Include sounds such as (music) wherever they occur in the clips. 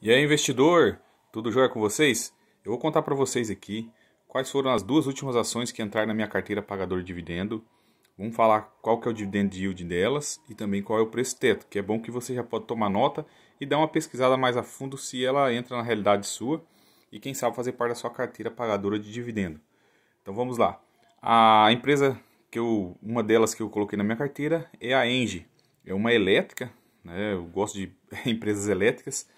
E aí, investidor, tudo jóia com vocês? Eu vou contar para vocês aqui quais foram as duas últimas ações que entraram na minha carteira pagador de dividendo. Vamos falar qual que é o dividend yield delas e também qual é o preço teto, que é bom que você já pode tomar nota e dar uma pesquisada mais a fundo se ela entra na realidade sua e quem sabe fazer parte da sua carteira pagadora de dividendo. Então vamos lá. A empresa que eu, uma delas que eu coloquei na minha carteira é a Engie. É uma elétrica, né? Eu gosto de (laughs) empresas elétricas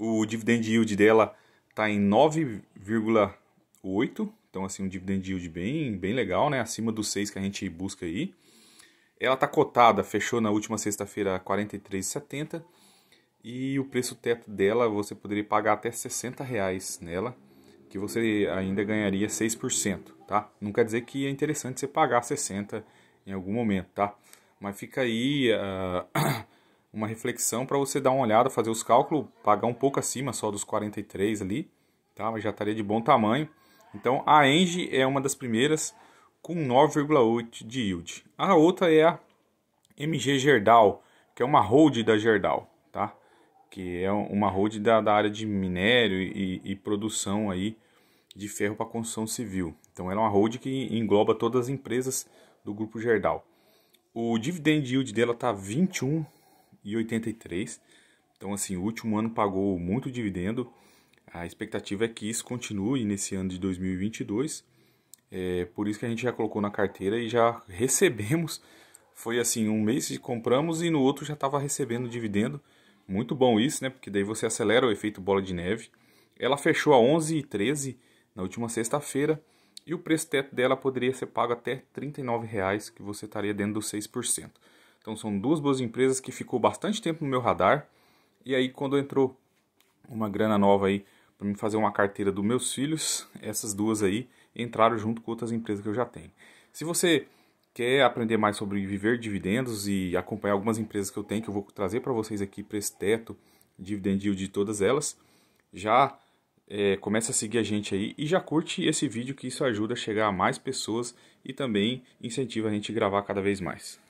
o dividend yield dela está em 9,8, então assim um dividend yield bem, bem legal, né? acima dos 6 que a gente busca aí. Ela está cotada, fechou na última sexta-feira R$ 43,70 e o preço teto dela você poderia pagar até R$ reais nela, que você ainda ganharia 6%, tá? Não quer dizer que é interessante você pagar 60 em algum momento, tá? Mas fica aí uh, (clears throat) uma reflexão para você dar uma olhada, fazer os cálculos, pagar um pouco acima só dos 43 ali, tá? Mas já estaria de bom tamanho. Então a Engie é uma das primeiras com 9,8 de yield. A outra é a MG Gerdau, que é uma hold da Gerdau, tá? Que é uma hold da, da área de minério e, e produção aí de ferro para construção civil. Então ela é uma hold que engloba todas as empresas do grupo Gerdau. O dividend yield dela está 21 1,83. Então, assim, o último ano pagou muito dividendo. A expectativa é que isso continue nesse ano de 2022. É, por isso que a gente já colocou na carteira e já recebemos. Foi assim, um mês que compramos e no outro já estava recebendo dividendo. Muito bom isso, né? Porque daí você acelera o efeito bola de neve. Ela fechou a 11,13 na última sexta-feira e o preço teto dela poderia ser pago até R$ 39,00, que você estaria dentro dos 6%. Então são duas boas empresas que ficou bastante tempo no meu radar. E aí quando entrou uma grana nova aí para me fazer uma carteira dos meus filhos, essas duas aí entraram junto com outras empresas que eu já tenho. Se você quer aprender mais sobre viver dividendos e acompanhar algumas empresas que eu tenho que eu vou trazer para vocês aqui para esse teto dividend yield de todas elas, já é, começa a seguir a gente aí e já curte esse vídeo que isso ajuda a chegar a mais pessoas e também incentiva a gente a gravar cada vez mais.